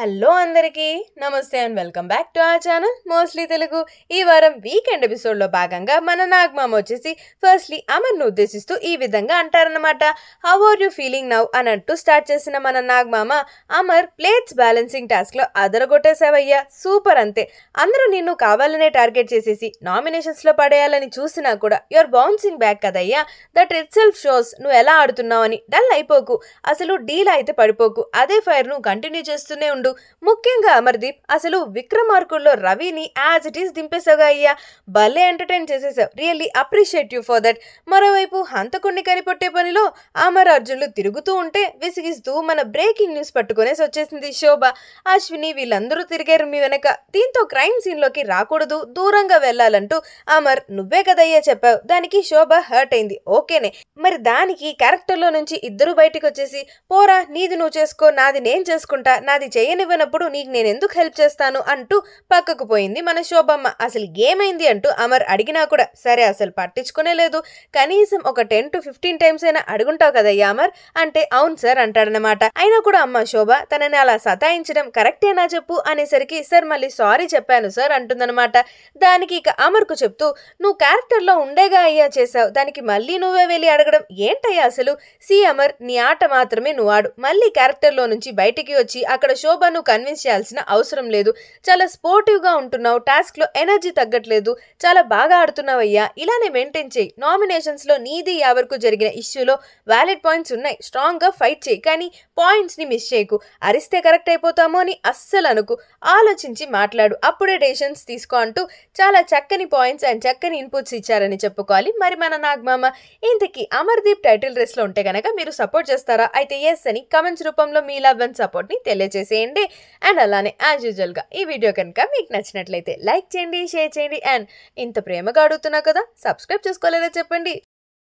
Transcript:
hello అందరికీ namaste and welcome back to ఆ channel mostly Telugu ఈ వారం వీకెండ్ ఎపిసోడ్లో భాగంగా మన నాగమామ వచ్చేసి ఫస్ట్లీ అమర్ను ఉద్దేశిస్తూ ఈ విధంగా అంటారనమాట how are you feeling now అని అంటూ స్టార్ట్ చేసిన మన నాగమామ అమర్ ప్లేట్స్ బ్యాలెన్సింగ్ టాస్క్లో అదరగొట్టేసావయ్యా సూపర్ అంతే అందరూ నిన్ను కావాలనే టార్గెట్ చేసేసి నామినేషన్స్లో పడేయాలని చూసినా కూడా యువర్ బౌన్సింగ్ బ్యాక్ కదయ్యా దట్ ఇట్ సెల్ఫ్ షోస్ నువ్వు ఎలా ఆడుతున్నావు అని డల్ అయిపోకు అసలు డీల్ అయితే పడిపోకు అదే ఫైర్ నువ్వు కంటిన్యూ చేస్తూనే ఉండు నటుడు ముఖ్యంగా అమర్దీప్ అసలు విక్రమార్కుల్లో రవిని యాజ్ ఇట్ ఈస్ దింపేశావుగా అయ్యా భలే ఎంటర్టైన్ చేసేసావు really appreciate you for that మరోవైపు హంతకుణ్ణి కనిపెట్టే పనిలో అమర్ అర్జున్లు తిరుగుతూ ఉంటే విసిగిస్తూ మన బ్రేకింగ్ న్యూస్ పట్టుకునేసి వచ్చేసింది శోభ అశ్విని వీళ్ళందరూ తిరిగారు మీ వెనక దీంతో క్రైమ్ సీన్లోకి రాకూడదు దూరంగా వెళ్ళాలంటూ అమర్ నువ్వే కదయ్యా చెప్పావు దానికి శోభ హర్ట్ అయింది ఓకేనే మరి దానికి క్యారెక్టర్లో నుంచి ఇద్దరు బయటికి వచ్చేసి పోరా నీది నువ్వు చేసుకో నాది నేను చేసుకుంటా నాది చేయను లేనివ్వనప్పుడు నీకు నేను ఎందుకు హెల్ప్ చేస్తాను అంటూ పక్కకు పోయింది మన శోభమ్మ అసలు ఏమైంది అంటూ అమర్ అడిగినా కూడా సరే అసలు పట్టించుకునే లేదు కనీసం ఒక టెన్ టు ఫిఫ్టీన్ టైమ్స్ అయినా అడుగుంటావు కదయ్యా అమర్ అంటే అవును సార్ అంటాడనమాట అయినా కూడా అమ్మ శోభ తనని అలా సతాయించడం కరెక్టేనా చెప్పు అనేసరికి సార్ మళ్ళీ సారీ చెప్పాను సార్ అంటుందనమాట దానికి ఇక అమర్కు చెప్తూ నువ్వు క్యారెక్టర్లో ఉండేగా అయ్యా చేసావు దానికి మళ్ళీ నువ్వే వెళ్ళి అడగడం ఏంటయ్యా అసలు సి అమర్ నీ ఆట మాత్రమే నువ్వు ఆడు మళ్ళీ క్యారెక్టర్లో నుంచి బయటికి వచ్చి అక్కడ శోభ ఎక్కువ నువ్వు కన్విన్స్ చేయాల్సిన అవసరం లేదు చాలా స్పోర్టివ్గా ఉంటున్నావు టాస్క్లో ఎనర్జీ తగ్గట్లేదు చాలా బాగా ఆడుతున్నావయ్యా ఇలానే మెయింటైన్ చేయి నామినేషన్స్లో నీది యావరకు జరిగిన ఇష్యూలో వ్యాలిడ్ పాయింట్స్ ఉన్నాయి స్ట్రాంగ్గా ఫైట్ చేయి కానీ పాయింట్స్ని మిస్ చేయకు అరిస్తే కరెక్ట్ అయిపోతామో అని అస్సలు అనుకు ఆలోచించి మాట్లాడు అప్పుడే డెసిషన్స్ తీసుకో అంటూ చాలా చక్కని పాయింట్స్ అండ్ చక్కని ఇన్పుట్స్ ఇచ్చారని చెప్పుకోవాలి మరి మన నాగమామ ఇంతకీ అమర్దీప్ టైటిల్ రేస్లో ఉంటే కనుక మీరు సపోర్ట్ చేస్తారా అయితే ఎస్ అని కమెంట్స్ రూపంలో మీ లవ్ అండ్ సపోర్ట్ని తెలియజేసేయండి చేయండి అండ్ అలానే యాజ్ యూజువల్గా ఈ వీడియో కనుక మీకు నచ్చినట్లయితే లైక్ చేయండి షేర్ చేయండి అండ్ ఇంత ప్రేమగా అడుగుతున్నా కదా సబ్స్క్రైబ్ చేసుకోలేదో చెప్పండి